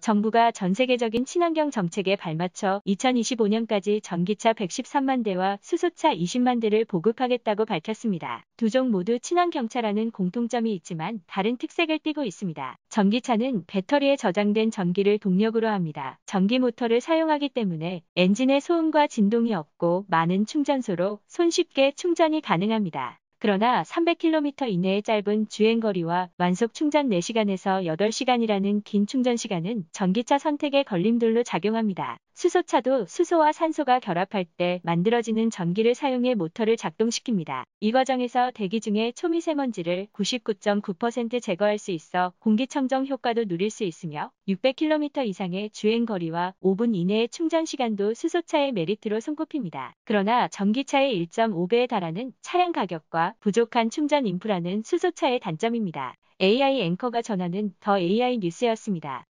정부가 전 세계적인 친환경 정책에 발맞춰 2025년까지 전기차 113만 대와 수소차 20만 대를 보급하겠다고 밝혔습니다. 두 종 모두 친환경차라는 공통점이 있지만 다른 특색을 띠고 있습니다. 전기차는 배터리에 저장된 전기를 동력으로 합니다. 전기 모터를 사용하기 때문에 엔진의 소음과 진동이 없고 많은 충전소로 손쉽게 충전이 가능합니다. 그러나 300km 이내의 짧은 주행거리와 완속 충전 4시간에서 8시간이라는 긴 충전 시간은 전기차 선택의 걸림돌로 작용합니다. 수소차도 수소와 산소가 결합할 때 만들어지는 전기를 사용해 모터를 작동시킵니다. 이 과정에서 대기 중에 초미세먼지를 99.9% 제거할 수 있어 공기청정 효과도 누릴 수 있으며 600km 이상의 주행거리와 5분 이내의 충전시간도 수소차의 메리트로 손꼽힙니다. 그러나 전기차의 1.5배에 달하는 차량 가격과 부족한 충전 인프라는 수소차의 단점입니다. AI 앵커가 전하는 더 AI 뉴스였습니다.